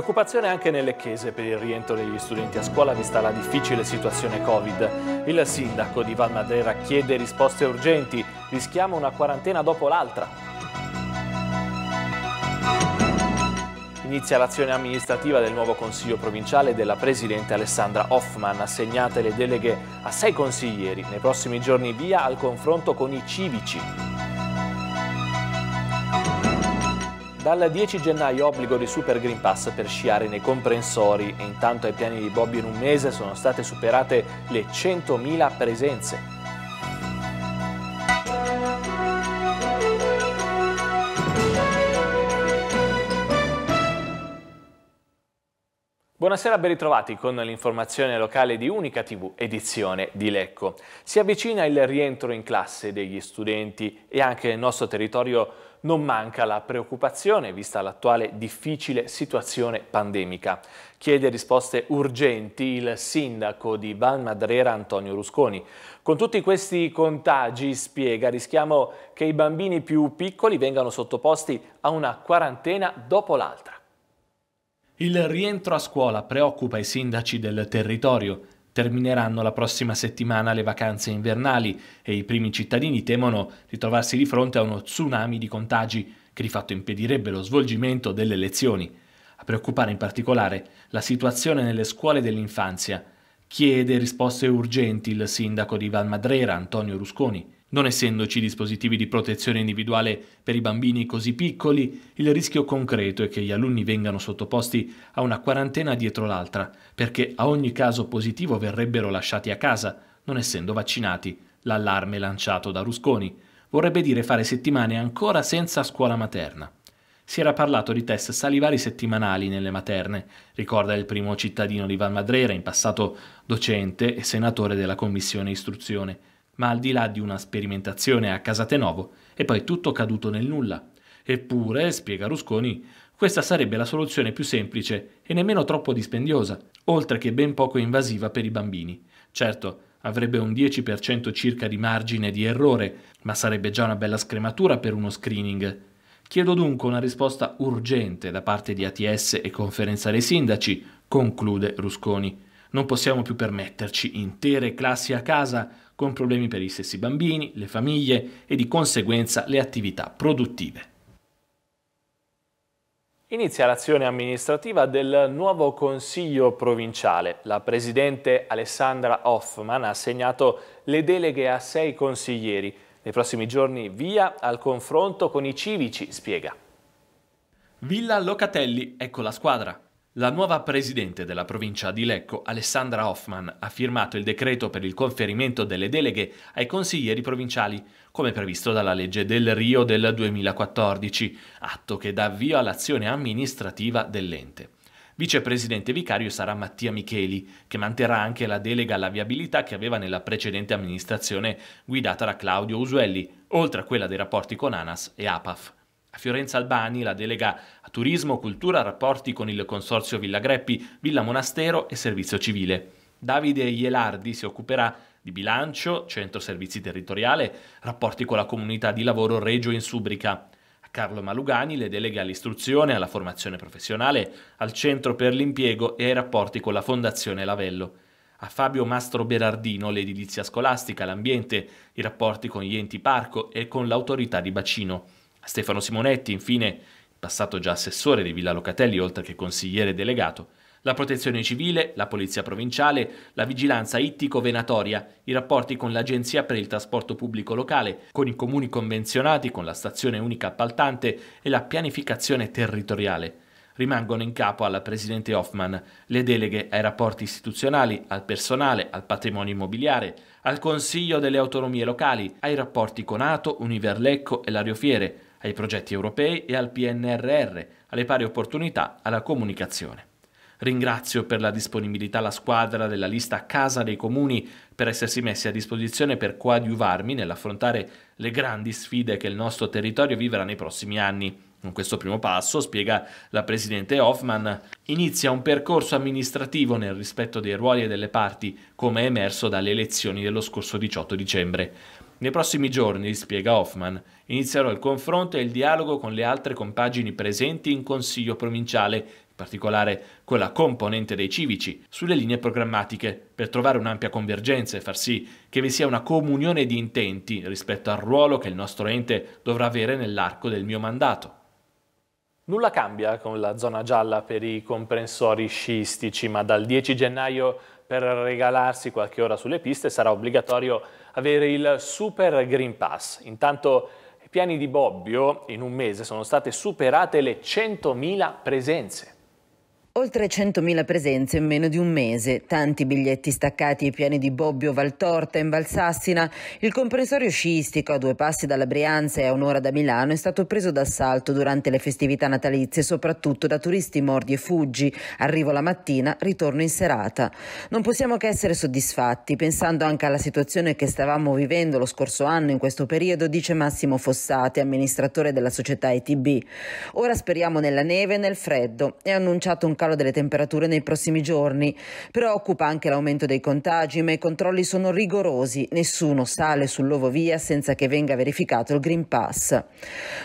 Preoccupazione anche nelle chiese per il rientro degli studenti a scuola vista la difficile situazione Covid. Il sindaco di Val Madera chiede risposte urgenti, rischiamo una quarantena dopo l'altra. Inizia l'azione amministrativa del nuovo Consiglio provinciale della Presidente Alessandra Hoffman, assegnate le deleghe a sei consiglieri, nei prossimi giorni via al confronto con i civici. Dal 10 gennaio obbligo di Super Green Pass per sciare nei comprensori e intanto ai piani di Bobby in un mese sono state superate le 100.000 presenze. Buonasera, ben ritrovati con l'informazione locale di Unica TV, edizione di Lecco. Si avvicina il rientro in classe degli studenti e anche nel nostro territorio non manca la preoccupazione vista l'attuale difficile situazione pandemica. Chiede risposte urgenti il sindaco di Val Madrera Antonio Rusconi. Con tutti questi contagi, spiega, rischiamo che i bambini più piccoli vengano sottoposti a una quarantena dopo l'altra. Il rientro a scuola preoccupa i sindaci del territorio Termineranno la prossima settimana le vacanze invernali e i primi cittadini temono di trovarsi di fronte a uno tsunami di contagi che di fatto impedirebbe lo svolgimento delle lezioni. A preoccupare in particolare la situazione nelle scuole dell'infanzia. Chiede risposte urgenti il sindaco di Valmadrera, Antonio Rusconi. Non essendoci dispositivi di protezione individuale per i bambini così piccoli, il rischio concreto è che gli alunni vengano sottoposti a una quarantena dietro l'altra, perché a ogni caso positivo verrebbero lasciati a casa, non essendo vaccinati, l'allarme lanciato da Rusconi. Vorrebbe dire fare settimane ancora senza scuola materna. Si era parlato di test salivari settimanali nelle materne, ricorda il primo cittadino di Val Madrera, in passato docente e senatore della Commissione Istruzione ma al di là di una sperimentazione a Casatenovo è poi tutto caduto nel nulla. Eppure, spiega Rusconi, questa sarebbe la soluzione più semplice e nemmeno troppo dispendiosa, oltre che ben poco invasiva per i bambini. Certo, avrebbe un 10% circa di margine di errore, ma sarebbe già una bella scrematura per uno screening. Chiedo dunque una risposta urgente da parte di ATS e conferenza dei sindaci, conclude Rusconi. Non possiamo più permetterci intere classi a casa con problemi per i stessi bambini, le famiglie e di conseguenza le attività produttive. Inizia l'azione amministrativa del nuovo Consiglio provinciale. La Presidente Alessandra Hoffman ha assegnato le deleghe a sei consiglieri. Nei prossimi giorni via al confronto con i civici, spiega. Villa Locatelli, ecco la squadra. La nuova presidente della provincia di Lecco, Alessandra Hoffman, ha firmato il decreto per il conferimento delle deleghe ai consiglieri provinciali, come previsto dalla legge del Rio del 2014, atto che dà avvio all'azione amministrativa dell'ente. Vicepresidente vicario sarà Mattia Micheli, che manterrà anche la delega alla viabilità che aveva nella precedente amministrazione guidata da Claudio Usuelli, oltre a quella dei rapporti con ANAS e APAF. A Fiorenza Albani la delega a turismo, cultura, rapporti con il consorzio Villa Greppi, Villa Monastero e servizio civile. Davide Ielardi si occuperà di bilancio, centro servizi territoriale, rapporti con la comunità di lavoro Regio in Subrica. A Carlo Malugani le delega all'istruzione, alla formazione professionale, al centro per l'impiego e ai rapporti con la Fondazione Lavello. A Fabio Mastro Berardino l'edilizia scolastica, l'ambiente, i rapporti con gli enti parco e con l'autorità di bacino. A Stefano Simonetti, infine, passato già assessore di Villa Locatelli oltre che consigliere delegato, la protezione civile, la polizia provinciale, la vigilanza ittico-venatoria, i rapporti con l'Agenzia per il trasporto pubblico locale, con i comuni convenzionati, con la stazione unica appaltante e la pianificazione territoriale. Rimangono in capo alla Presidente Hoffman le deleghe ai rapporti istituzionali, al personale, al patrimonio immobiliare, al Consiglio delle autonomie locali, ai rapporti con Ato, Univerlecco e Lariofiere, ai progetti europei e al PNRR, alle pari opportunità, alla comunicazione. Ringrazio per la disponibilità la squadra della lista Casa dei Comuni per essersi messi a disposizione per coadiuvarmi nell'affrontare le grandi sfide che il nostro territorio vivrà nei prossimi anni. In questo primo passo, spiega la Presidente Hoffman, inizia un percorso amministrativo nel rispetto dei ruoli e delle parti, come è emerso dalle elezioni dello scorso 18 dicembre. Nei prossimi giorni, spiega Hoffman, inizierò il confronto e il dialogo con le altre compagini presenti in Consiglio provinciale, in particolare con la componente dei civici, sulle linee programmatiche, per trovare un'ampia convergenza e far sì che vi sia una comunione di intenti rispetto al ruolo che il nostro ente dovrà avere nell'arco del mio mandato. Nulla cambia con la zona gialla per i comprensori sciistici, ma dal 10 gennaio per regalarsi qualche ora sulle piste sarà obbligatorio avere il Super Green Pass. Intanto i piani di Bobbio in un mese sono state superate le 100.000 presenze. Oltre 100.000 presenze in meno di un mese, tanti biglietti staccati ai piani di Bobbio Valtorta in Valsassina, il comprensorio sciistico a due passi dalla Brianza e a un'ora da Milano è stato preso d'assalto durante le festività natalizie, soprattutto da turisti mordi e fuggi, arrivo la mattina, ritorno in serata. Non possiamo che essere soddisfatti, pensando anche alla situazione che stavamo vivendo lo scorso anno in questo periodo, dice Massimo Fossate, amministratore della società ITB. Ora speriamo nella neve e nel freddo, è annunciato un calo delle temperature nei prossimi giorni. Preoccupa anche l'aumento dei contagi, ma i controlli sono rigorosi. Nessuno sale sull'ovovia senza che venga verificato il Green Pass.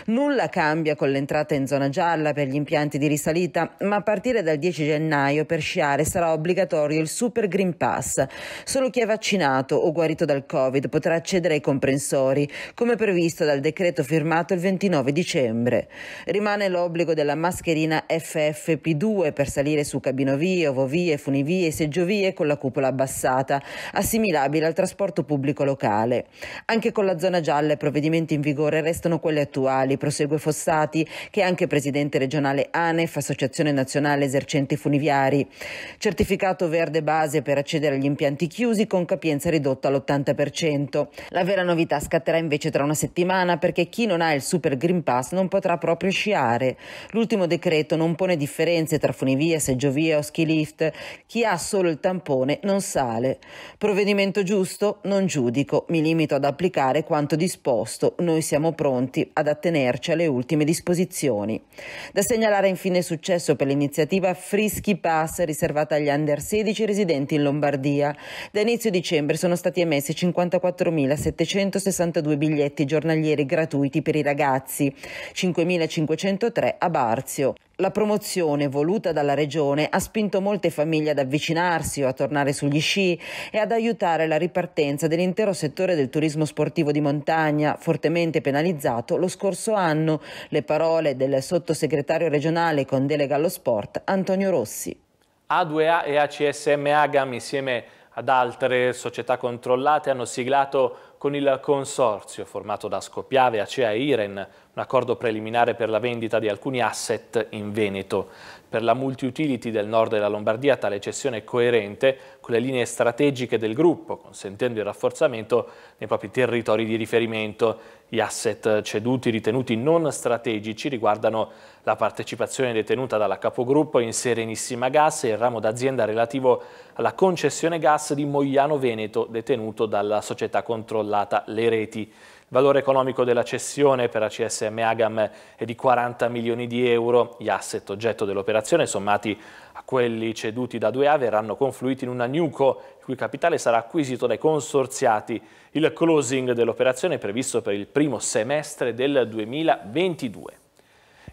Nulla cambia con l'entrata in zona gialla per gli impianti di risalita, ma a partire dal 10 gennaio per sciare sarà obbligatorio il Super Green Pass. Solo chi è vaccinato o guarito dal Covid potrà accedere ai comprensori, come previsto dal decreto firmato il 29 dicembre. Rimane l'obbligo della mascherina FFP2 per per salire su cabinovie, ovovie, funivie e seggiovie con la cupola abbassata, assimilabile al trasporto pubblico locale. Anche con la zona gialla i provvedimenti in vigore restano quelli attuali, prosegue Fossati, che è anche presidente regionale ANEF, Associazione Nazionale Esercenti Funiviari. Certificato verde base per accedere agli impianti chiusi con capienza ridotta all'80%. La vera novità scatterà invece tra una settimana perché chi non ha il Super Green Pass non potrà proprio sciare. L'ultimo decreto non pone differenze tra funiviari via, seggiovia o ski lift, chi ha solo il tampone non sale. Provvedimento giusto? Non giudico, mi limito ad applicare quanto disposto, noi siamo pronti ad attenerci alle ultime disposizioni. Da segnalare infine successo per l'iniziativa Frischi Pass riservata agli under 16 residenti in Lombardia. Da inizio dicembre sono stati emessi 54.762 biglietti giornalieri gratuiti per i ragazzi, 5.503 a Barzio. La promozione voluta dalla regione ha spinto molte famiglie ad avvicinarsi o a tornare sugli sci e ad aiutare la ripartenza dell'intero settore del turismo sportivo di montagna, fortemente penalizzato lo scorso anno. Le parole del sottosegretario regionale con delega allo sport, Antonio Rossi. A2A e ACSM Agam insieme ad altre società controllate hanno siglato con il consorzio formato da Scopiave, Acea e Iren un accordo preliminare per la vendita di alcuni asset in Veneto. Per la multi-utility del nord della Lombardia tale cessione è coerente con le linee strategiche del gruppo, consentendo il rafforzamento nei propri territori di riferimento. Gli asset ceduti ritenuti non strategici riguardano la partecipazione detenuta dalla capogruppo in Serenissima Gas e il ramo d'azienda relativo alla concessione gas di Mogliano Veneto, detenuto dalla società controllata Le Reti. Il valore economico della cessione per ACSM Agam è di 40 milioni di euro. Gli asset oggetto dell'operazione, sommati a quelli ceduti da 2A, verranno confluiti in una Newco, il cui capitale sarà acquisito dai consorziati. Il closing dell'operazione è previsto per il primo semestre del 2022.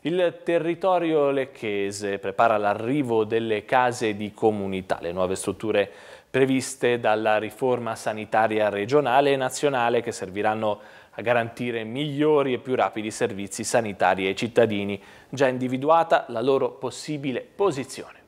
Il territorio lecchese prepara l'arrivo delle case di comunità, le nuove strutture previste dalla riforma sanitaria regionale e nazionale che serviranno a garantire migliori e più rapidi servizi sanitari ai cittadini, già individuata la loro possibile posizione.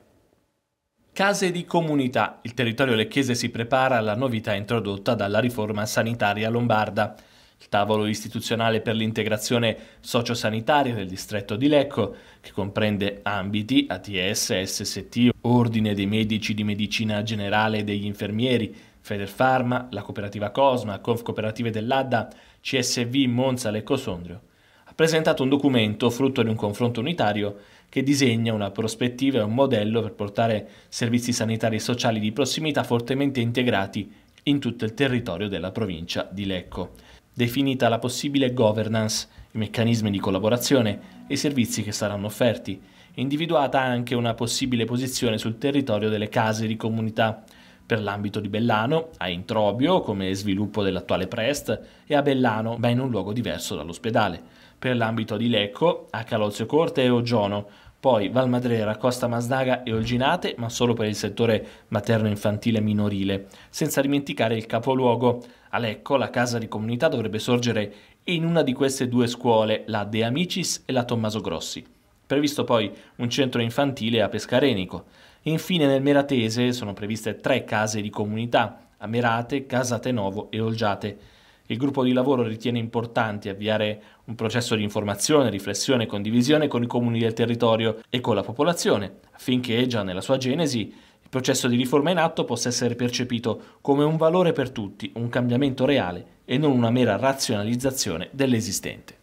Case di comunità. Il territorio lecchese si prepara alla novità introdotta dalla riforma sanitaria lombarda. Il tavolo istituzionale per l'integrazione sociosanitaria del distretto di Lecco, che comprende ambiti ATS, SST, Ordine dei Medici di Medicina Generale e degli Infermieri, Federfarma, la Cooperativa Cosma, Conf Cooperative dell'Adda, CSV Monza Lecco Sondrio, ha presentato un documento frutto di un confronto unitario che disegna una prospettiva e un modello per portare servizi sanitari e sociali di prossimità fortemente integrati in tutto il territorio della provincia di Lecco, definita la possibile governance, i meccanismi di collaborazione e i servizi che saranno offerti, individuata anche una possibile posizione sul territorio delle case di comunità, per l'ambito di Bellano, a Introbio come sviluppo dell'attuale Prest e a Bellano, ma in un luogo diverso dall'ospedale, per l'ambito di Lecco, a Calozio Corte e Ogiono, poi Valmadrera, Costa Masdaga e Olginate, ma solo per il settore materno-infantile minorile, senza dimenticare il capoluogo. A Lecco la casa di comunità dovrebbe sorgere in una di queste due scuole, la De Amicis e la Tommaso Grossi. Previsto poi un centro infantile a Pescarenico. Infine nel Meratese sono previste tre case di comunità, a Merate, Novo e Olgiate. Il gruppo di lavoro ritiene importante avviare un processo di informazione, riflessione e condivisione con i comuni del territorio e con la popolazione, affinché già nella sua genesi il processo di riforma in atto possa essere percepito come un valore per tutti, un cambiamento reale e non una mera razionalizzazione dell'esistente.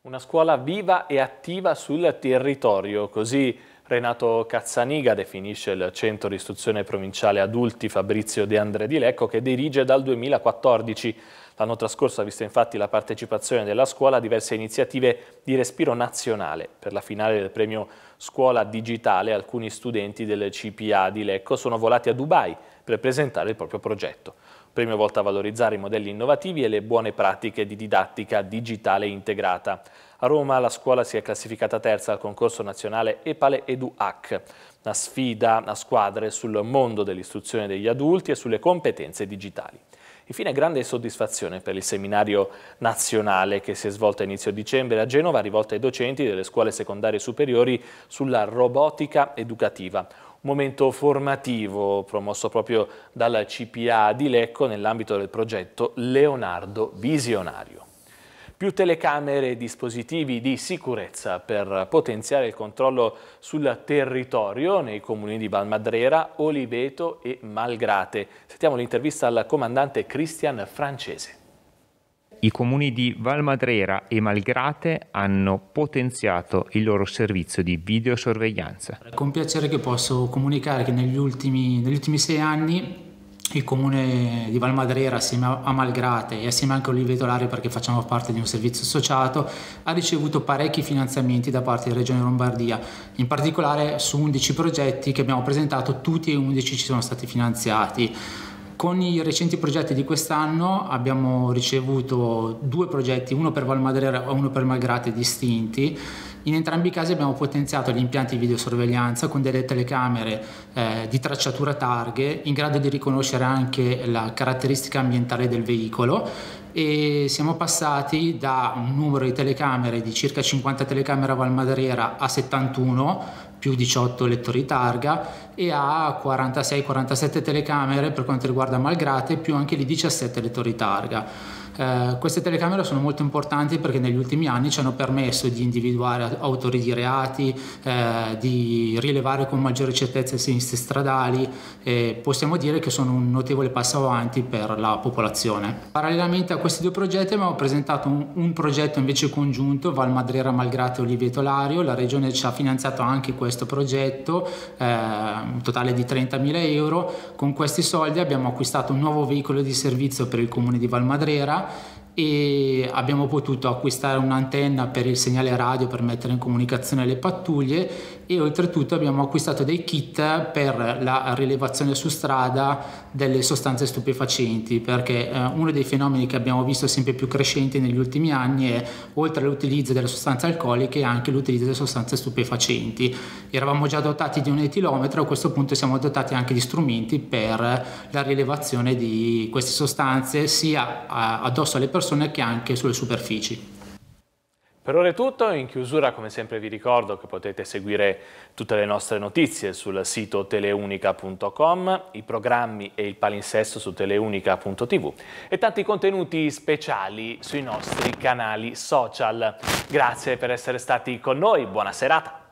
Una scuola viva e attiva sul territorio, così Renato Cazzaniga definisce il centro di istruzione provinciale adulti Fabrizio De André di Lecco che dirige dal 2014. L'anno trascorso ha visto infatti la partecipazione della scuola a diverse iniziative di respiro nazionale. Per la finale del premio Scuola Digitale alcuni studenti del CPA di Lecco sono volati a Dubai per presentare il proprio progetto. Un premio volto a valorizzare i modelli innovativi e le buone pratiche di didattica digitale integrata. A Roma la scuola si è classificata terza al concorso nazionale Epale EduHack, una sfida a squadre sul mondo dell'istruzione degli adulti e sulle competenze digitali. Infine grande soddisfazione per il seminario nazionale che si è svolto a inizio dicembre a Genova rivolto ai docenti delle scuole secondarie superiori sulla robotica educativa. Un momento formativo promosso proprio dalla CPA di Lecco nell'ambito del progetto Leonardo Visionario più telecamere e dispositivi di sicurezza per potenziare il controllo sul territorio nei comuni di Valmadrera, Oliveto e Malgrate. Sentiamo l'intervista al comandante Cristian Francese. I comuni di Valmadrera e Malgrate hanno potenziato il loro servizio di videosorveglianza. Con piacere che posso comunicare che negli ultimi, negli ultimi sei anni il comune di Valmadrera assieme a Malgrate e assieme anche a Oliveto Lari perché facciamo parte di un servizio associato ha ricevuto parecchi finanziamenti da parte della Regione Lombardia in particolare su 11 progetti che abbiamo presentato tutti e 11 ci sono stati finanziati con i recenti progetti di quest'anno abbiamo ricevuto due progetti, uno per Valmadrera e uno per Malgrate distinti, in entrambi i casi abbiamo potenziato gli impianti di videosorveglianza con delle telecamere eh, di tracciatura targhe in grado di riconoscere anche la caratteristica ambientale del veicolo e siamo passati da un numero di telecamere di circa 50 telecamere a Valmadariera a 71 più 18 lettori targa e a 46-47 telecamere per quanto riguarda Malgrate più anche di 17 lettori targa. Eh, queste telecamere sono molto importanti perché negli ultimi anni ci hanno permesso di individuare autori di reati, eh, di rilevare con maggiore certezza i sinistri stradali e possiamo dire che sono un notevole passo avanti per la popolazione. Parallelamente a questi due progetti abbiamo presentato un, un progetto invece congiunto Val Madrera Malgrate Oliveto Lario, la regione ci ha finanziato anche questo progetto, eh, un totale di 30.000 euro, con questi soldi abbiamo acquistato un nuovo veicolo di servizio per il comune di Val Madrera e abbiamo potuto acquistare un'antenna per il segnale radio per mettere in comunicazione le pattuglie e oltretutto abbiamo acquistato dei kit per la rilevazione su strada delle sostanze stupefacenti perché eh, uno dei fenomeni che abbiamo visto sempre più crescenti negli ultimi anni è oltre all'utilizzo delle sostanze alcoliche anche l'utilizzo delle sostanze stupefacenti. Eravamo già dotati di un etilometro, a questo punto siamo dotati anche di strumenti per la rilevazione di queste sostanze sia eh, addosso alle persone che anche sulle superfici. Per ora è tutto, in chiusura come sempre vi ricordo che potete seguire tutte le nostre notizie sul sito teleunica.com, i programmi e il palinsesto su teleunica.tv e tanti contenuti speciali sui nostri canali social. Grazie per essere stati con noi, buona serata!